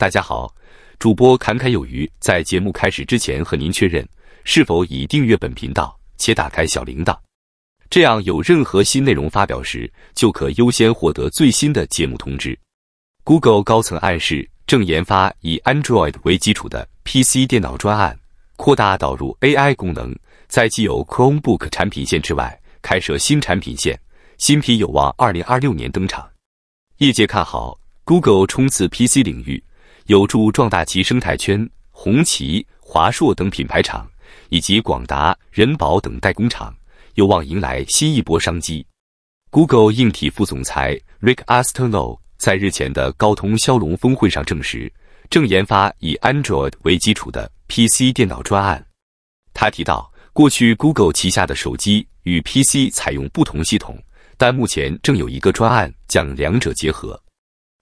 大家好，主播侃侃有余。在节目开始之前，和您确认是否已订阅本频道且打开小铃铛，这样有任何新内容发表时，就可优先获得最新的节目通知。Google 高层暗示正研发以 Android 为基础的 PC 电脑专案，扩大导入 AI 功能，在既有 Chromebook 产品线之外开设新产品线，新品有望二零二六年登场。业界看好 Google 冲刺 PC 领域。有助壮大其生态圈，红旗、华硕等品牌厂以及广达、人保等代工厂有望迎来新一波商机。Google 硬体副总裁 Rick a s t e n o 在日前的高通骁龙峰会上证实，正研发以 Android 为基础的 PC 电脑专案。他提到，过去 Google 旗下的手机与 PC 采用不同系统，但目前正有一个专案将两者结合。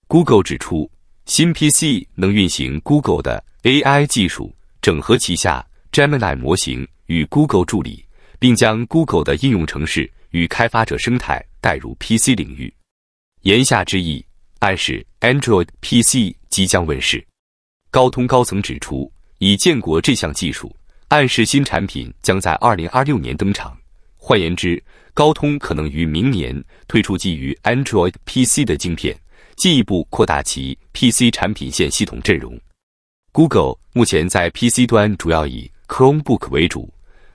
Google 指出。新 PC 能运行 Google 的 AI 技术，整合旗下 Gemini 模型与 Google 助理，并将 Google 的应用程式与开发者生态带入 PC 领域。言下之意，暗示 Android PC 即将问世。高通高层指出，已见过这项技术，暗示新产品将在2026年登场。换言之，高通可能于明年推出基于 Android PC 的晶片。进一步扩大其 PC 产品线系统阵容。Google 目前在 PC 端主要以 Chromebook 为主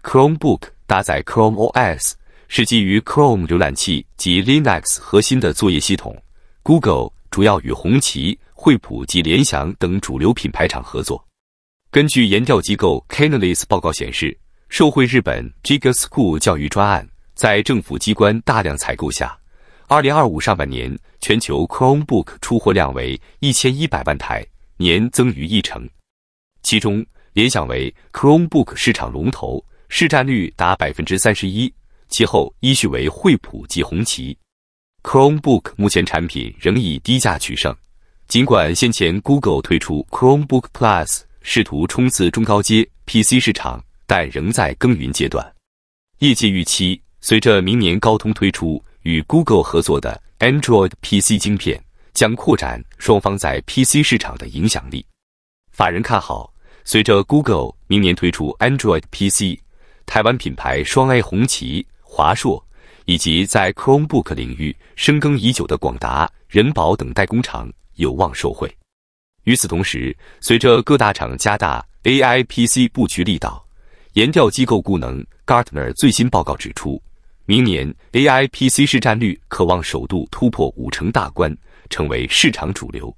，Chromebook 搭载 Chrome OS，是基于 Chrome 浏览器及 Linux 核心的作业系统。Google 主要与红旗、惠普及联想等主流品牌厂合作。根据研调机构 c a n a l i s 报告显示，受惠日本 j i g s c h o o l 教育专案，在政府机关大量采购下。二零二五上半年，全球 Chromebook 出货量为一千一百万台，年增逾一成。其中，联想为 Chromebook 市场龙头，市占率达百分之三十一，其后依序为惠普及红旗。Chromebook 目前产品仍以低价取胜，尽管先前 Google 推出 Chromebook Plus，试图冲刺中高阶 PC 市场，但仍在耕耘阶段。业界预期，随着明年高通推出，与 Google 合作的 Android PC 芯片将扩展双方在 PC 市场的影响力。法人看好，随着 Google 明年推出 Android PC，台湾品牌双 A、红旗、华硕以及在 Chromebook 领域深耕已久的广达、人保等代工厂有望受惠。与此同时，随着各大厂加大 AI PC 布局力道，研调机构顾能 （Gartner） 最新报告指出。明年 AIPC 市占率可望首度突破五成大关，成为市场主流。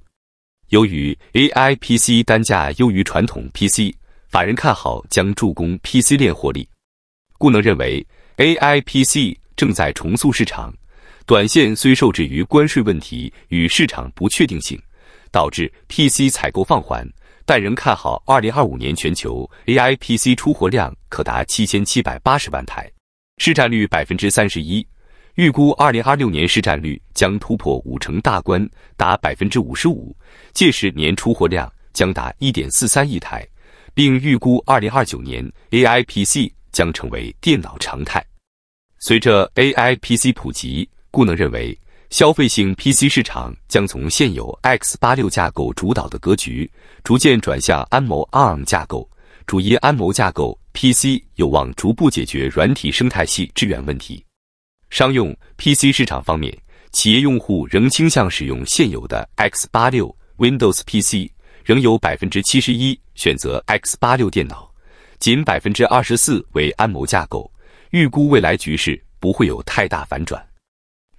由于 AIPC 单价优于传统 PC，法人看好将助攻 PC 链获利。顾能认为 AIPC 正在重塑市场，短线虽受制于关税问题与市场不确定性，导致 PC 采购放缓，但仍看好2025年全球 AIPC 出货量可达7780万台。市占率百分之三十一，预估二零二六年市占率将突破五成大关，达百分之五十五，届时年出货量将达一点四三亿台，并预估二零二九年 A I P C 将成为电脑常态。随着 A I P C 普及，顾能认为消费性 P C 市场将从现有 X 八六架构主导的格局，逐渐转向 Arm 架构。主因安谋架构 PC 有望逐步解决软体生态系支援问题。商用 PC 市场方面，企业用户仍倾向使用现有的 X 八六 Windows PC，仍有百分之七十一选择 X 八六电脑，仅百分之二十四为安谋架构。预估未来局势不会有太大反转。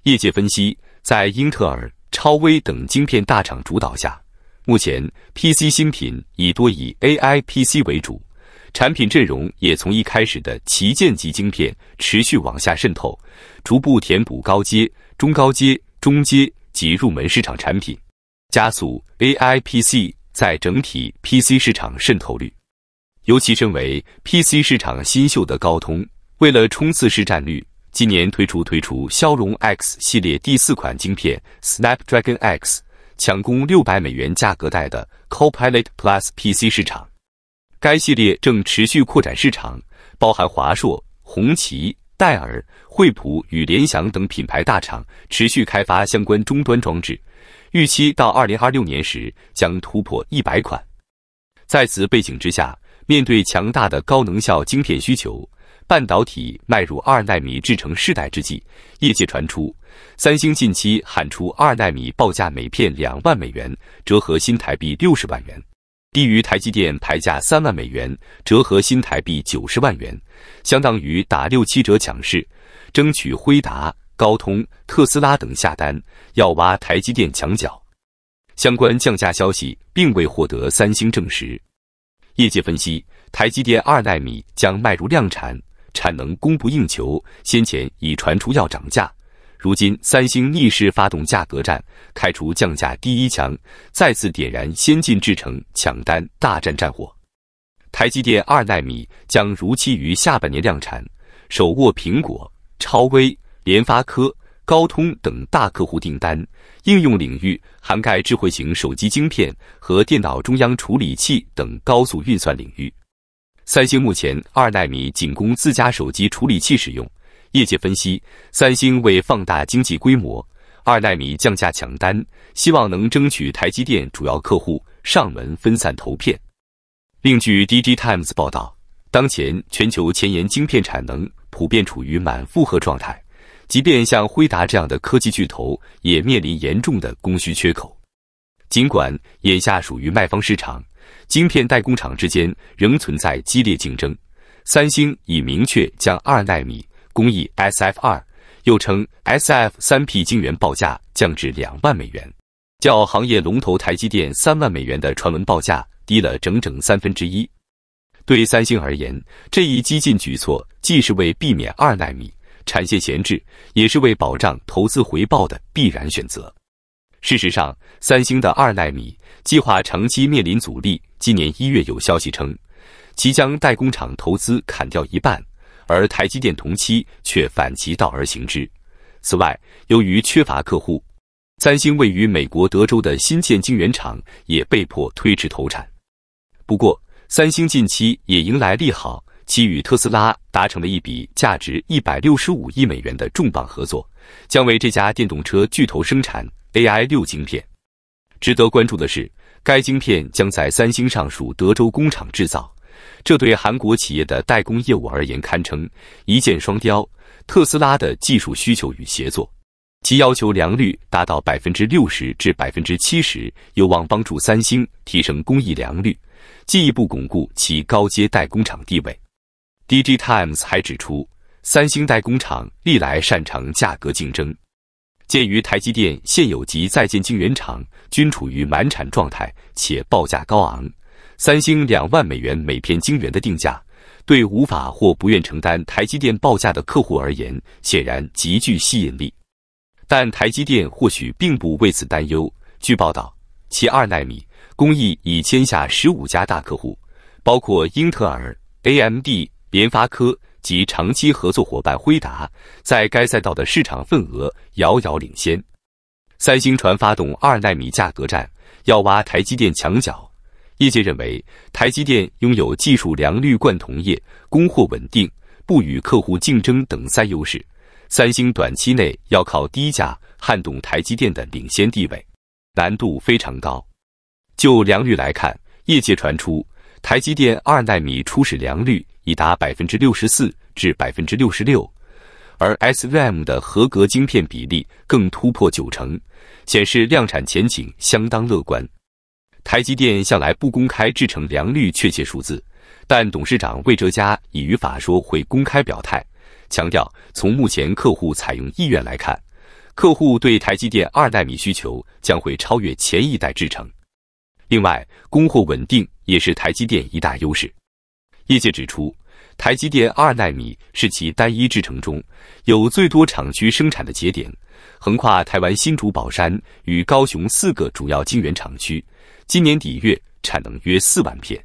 业界分析，在英特尔、超威等晶片大厂主导下。目前，PC 新品已多以 AI PC 为主，产品阵容也从一开始的旗舰级晶片持续往下渗透，逐步填补高阶、中高阶、中阶及入门市场产品，加速 AI PC 在整体 PC 市场渗透率。尤其身为 PC 市场新秀的高通，为了冲刺市占率，今年推出推出骁龙 X 系列第四款晶片 Snapdragon X。抢攻六百美元价格带的 Copilot Plus PC 市场，该系列正持续扩展市场，包含华硕、红旗、戴尔、惠普与联想等品牌大厂持续开发相关终端装置，预期到二零二六年时将突破一百款。在此背景之下，面对强大的高能效晶片需求。半导体迈入二纳米制程世代之际，业界传出三星近期喊出二纳米报价每片两万美元，折合新台币六十万元，低于台积电牌价三万美元，折合新台币九十万元，相当于打六七折抢市，争取辉达、高通、特斯拉等下单，要挖台积电墙角。相关降价消息并未获得三星证实。业界分析，台积电二纳米将迈入量产。产能供不应求，先前已传出要涨价，如今三星逆势发动价格战，开出降价第一枪，再次点燃先进制程抢单大战战火。台积电二纳米将如期于下半年量产，手握苹果、超威、联发科、高通等大客户订单，应用领域涵盖智慧型手机晶片和电脑中央处理器等高速运算领域。三星目前二纳米仅供自家手机处理器使用，业界分析，三星为放大经济规模，二纳米降价抢单，希望能争取台积电主要客户上门分散投片。另据《d g t i m e s 报道，当前全球前沿晶片产能普遍处于满负荷状态，即便像辉达这样的科技巨头，也面临严重的供需缺口。尽管眼下属于卖方市场。晶片代工厂之间仍存在激烈竞争。三星已明确将二纳米工艺 SF2，又称 SF3P 晶圆报价降至两万美元，较行业龙头台积电三万美元的传闻报价低了整整三分之一。对三星而言，这一激进举措既是为避免二纳米产线闲置，也是为保障投资回报的必然选择。事实上，三星的二纳米计划长期面临阻力。今年一月有消息称，其将代工厂投资砍掉一半，而台积电同期却反其道而行之。此外，由于缺乏客户，三星位于美国德州的新建晶圆厂也被迫推迟投产。不过，三星近期也迎来利好，其与特斯拉达成了一笔价值一百六十五亿美元的重磅合作，将为这家电动车巨头生产。AI 六晶片，值得关注的是，该晶片将在三星上述德州工厂制造，这对韩国企业的代工业务而言堪称一箭双雕。特斯拉的技术需求与协作，其要求良率达到百分之六十至百分之七十，有望帮助三星提升工艺良率，进一步巩固其高阶代工厂地位。D g Times 还指出，三星代工厂历来擅长价格竞争。鉴于台积电现有及在建晶圆厂均处于满产状态，且报价高昂，三星两万美元每片晶圆的定价，对无法或不愿承担台积电报价的客户而言，显然极具吸引力。但台积电或许并不为此担忧。据报道，其二纳米工艺已签下十五家大客户，包括英特尔、AMD、联发科。及长期合作伙伴辉达在该赛道的市场份额遥遥领先。三星船发动二纳米价格战，要挖台积电墙角。业界认为，台积电拥有技术良率、灌铜液供货稳定、不与客户竞争等三优势。三星短期内要靠低价撼动台积电的领先地位，难度非常高。就良率来看，业界传出台积电二纳米初始良率。已达百分之六十四至百分之六十六，而 S V M 的合格晶片比例更突破九成，显示量产前景相当乐观。台积电向来不公开制成良率确切数字，但董事长魏哲嘉已于法说会公开表态，强调从目前客户采用意愿来看，客户对台积电二代米需求将会超越前一代制成。另外，供货稳定也是台积电一大优势。业界指出，台积电二纳米是其单一制程中有最多厂区生产的节点，横跨台湾新竹宝山与高雄四个主要晶圆厂区。今年底月产能约四万片。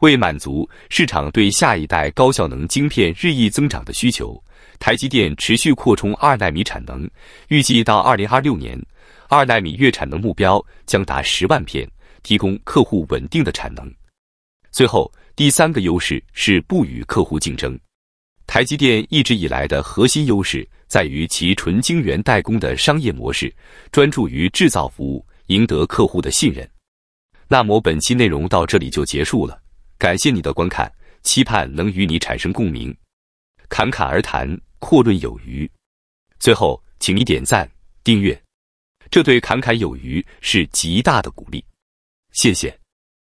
为满足市场对下一代高效能晶片日益增长的需求，台积电持续扩充二纳米产能，预计到二零二六年，二纳米月产能目标将达十万片，提供客户稳定的产能。最后。第三个优势是不与客户竞争。台积电一直以来的核心优势在于其纯晶圆代工的商业模式，专注于制造服务，赢得客户的信任。那么本期内容到这里就结束了，感谢你的观看，期盼能与你产生共鸣。侃侃而谈，阔论有余。最后，请你点赞、订阅，这对侃侃有余是极大的鼓励。谢谢。